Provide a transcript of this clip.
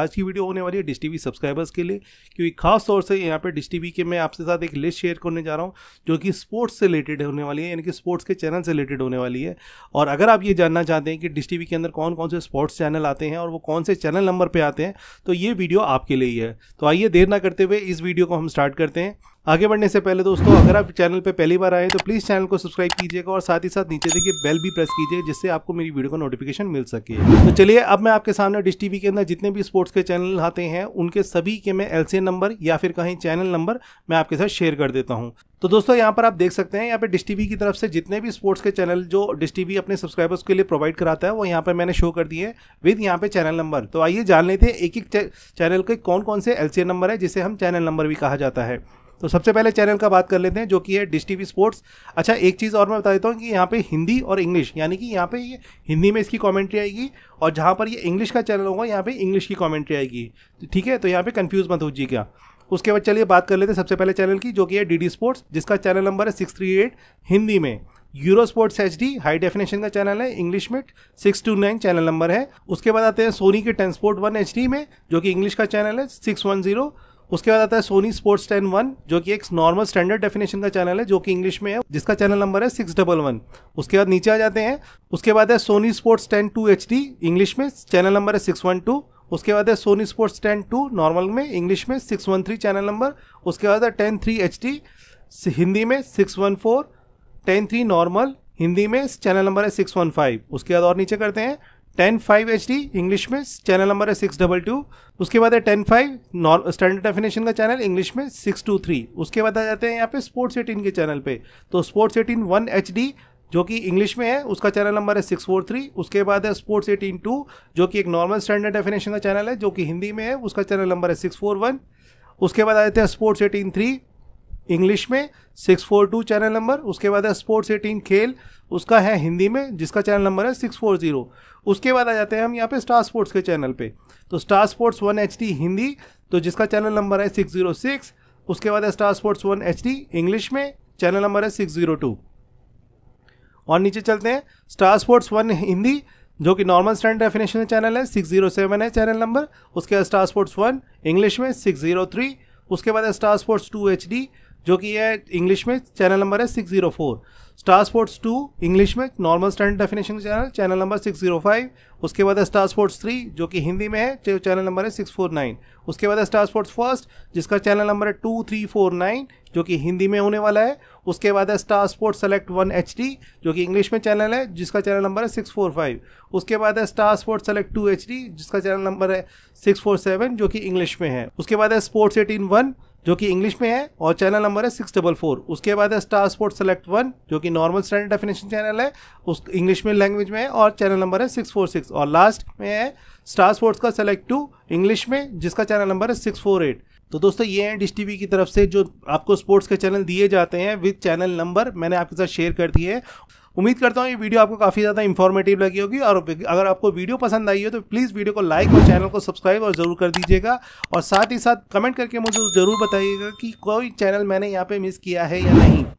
आज की वीडियो होने वाली है डिश टी सब्सक्राइबर्स के लिए क्योंकि खास तौर से यहाँ पे डिश टी के मैं आपके साथ एक लिस्ट शेयर करने जा रहा हूँ जो कि स्पोर्ट्स से रिलेटेड होने वाली है यानी कि स्पोर्ट्स के चैनल से रिलेटेड होने वाली है और अगर आप ये जानना चाहते हैं कि डिश टी के अंदर कौन कौन से स्पोर्ट्स चैनल आते हैं और वो कौन से चैनल नंबर पर आते हैं तो ये वीडियो आपके लिए ही है तो आइए देर ना करते हुए इस वीडियो को हम स्टार्ट करते हैं आगे बढ़ने से पहले दोस्तों अगर आप चैनल पर पहली बार आए तो प्लीज़ चैनल को सब्सक्राइब कीजिएगा और साथ ही साथ नीचे देखिए बेल भी प्रेस कीजिए जिससे आपको मेरी वीडियो का नोटिफिकेशन मिल सके तो चलिए अब मैं आपके सामने डिश टीवी के अंदर जितने भी स्पोर्ट्स के चैनल आते हैं उनके सभी के मैं एल नंबर या फिर कहीं चैनल नंबर मैं आपके साथ शेयर कर देता हूँ तो दोस्तों यहाँ पर आप देख सकते हैं यहाँ पे डिश टीवी की तरफ से जितने भी स्पोर्ट्स के चैनल जो डिश टीवी अपने सब्सक्राइबर्स के लिए प्रोवाइड कराता है वो यहाँ पर मैंने शो कर दिए विद यहाँ पे चैनल नंबर तो आइए जान लेते हैं एक एक चैनल के कौन कौन से एल नंबर है जिसे हम चैनल नंबर भी कहा जाता है तो सबसे पहले चैनल का बात कर लेते हैं जो कि है डिश टीवी स्पोर्ट्स अच्छा एक चीज़ और मैं बता देता हूँ कि यहाँ पे हिंदी और इंग्लिश यानी कि यहाँ पे ये हिंदी में इसकी कमेंट्री आएगी और जहाँ पर ये इंग्लिश का चैनल होगा यहाँ पे इंग्लिश की कमेंट्री आएगी तो ठीक है तो यहाँ पे कंफ्यूज मत हो जी क्या उसके बाद चलिए बात कर लेते हैं सबसे पहले चैनल की जो कि है डी स्पोर्ट्स जिसका चैनल नंबर है सिक्स थ्री एट हिंदी में Euro sports H D high definition का चैनल है इंग्लिश में six two nine channel number है उसके बाद आते हैं सोनी के ten sport one H D में जो कि इंग्लिश का चैनल है सिक्स वन जीरो उसके बाद आता है सोनी स्पोर्ट्स टेन वन जो कि एक नॉर्मल स्टैंडर्ड डेफिनेशन का चैनल है जो कि इंग्लिश में है जिसका चैनल नंबर है सिक्स डबल वन उसके बाद नीचे आ जाते हैं उसके बाद है Sony sports ten two H D English में चैनल नंबर है सिक्स वन टू उसके बाद है Sony sports ten two normal में इंग्लिश में six one three channel number उसके बाद है ten three H D Hindi में six one four ten three normal Hindi में चैनल नंबर है सिक्स वन फाइव उसके बाद और नीचे करते हैं ten five H D English में चैनल नंबर है सिक्स डबल टू उसके बाद है ten five norm standard definition का चैनल इंग्लिश में सिक्स टू थ्री उसके बाद आ जाते हैं यहाँ पे स्पोर्ट्स एटीन के चैनल पे तो sports eighteen one H D जो कि इंग्लिश में है उसका चैनल नंबर है सिक्स फोर थ्री उसके बाद है स्पोर्ट्स एटीन टू जो कि एक नॉर्मल स्टैंडर्ड डेफिनेशन का चैनल है जो कि हिंदी में है उसका चैनल नंबर है सिक्स फोर वन उसके बाद आ जाते हैं स्पोर्ट्स एटीन थ्री इंग्लिश में six four two channel number उसके बाद है स्पोर्ट्स एटीन खेल उसका है हिंदी में जिसका चैनल नंबर है सिक्स फोर जीरो उसके बाद आ जाते हैं हम यहाँ पे स्टार स्पोर्ट्स के चैनल पे तो star sports one H D Hindi तो जिसका चैनल नंबर है सिक्स जीरो सिक्स उसके बाद है star sports one H D English में चैनल नंबर है सिक्स जीरो टू और नीचे चलते हैं स्टार स्पोर्ट्स वन हिंदी जो कि नॉर्मल स्टैंड डेफिनेशन चैनल है सिक्स जीरो सेवन है चैनल नंबर उसके बाद स्टार स्पोर्ट्स वन इंग्लिश में सिक्स जीरो थ्री उसके बाद है star sports two H D जो कि है इंग्लिश में चैनल नंबर है six zero four star sports two English में normal standard definition channel channel number six zero five उसके बाद है स्टार स्पोर्ट्स थ्री जो कि हिंदी में है चैनल नंबर है सिक्स फोर नाइन उसके बाद है स्टार स्पोर्ट्स फर्स्ट जिसका चैनल नंबर है टू थ्री फोर नाइन जो कि हिंदी में होने वाला है उसके बाद है star sports select one H D जो कि इंग्लिश में चैनल है जिसका चैनल नंबर है सिक्स फोर फाइव उसके बाद है star sports select two H D जिसका चैनल नंबर है सिक्स फोर सेवन जो कि इंग्लिश में है उसके बाद है स्पोर्ट्स एटीन वन जो कि इंग्लिश में है और चैनल नंबर है सिक्स डबल फोर उसके बाद है स्टार स्पोर्ट सेलेक्ट वन जो कि नॉर्मल स्टैंडर्ड डेफिनेशन चैनल है उस इंग्लिश में लैंग्वेज में है और चैनल नंबर है सिक्स फोर सिक्स और लास्ट में है स्टार स्पोर्ट्स का सेलेक्ट टू इंग्लिश में जिसका चैनल नंबर है सिक्स फोर एट तो दोस्तों ये हैं डिश टी की तरफ से जो आपको स्पोर्ट्स के चैनल दिए जाते हैं विद चैनल नंबर मैंने आपके साथ शेयर कर दिए उम्मीद करता हूँ ये वीडियो आपको काफ़ी ज़्यादा इन्फॉर्मेटिव लगी होगी और अगर आपको वीडियो पसंद आई हो तो प्लीज़ वीडियो को लाइक और चैनल को सब्सक्राइब और ज़रूर कर दीजिएगा और साथ ही साथ कमेंट करके मुझे ज़रूर बताइएगा कि कोई चैनल मैंने यहाँ पर मिस किया है या नहीं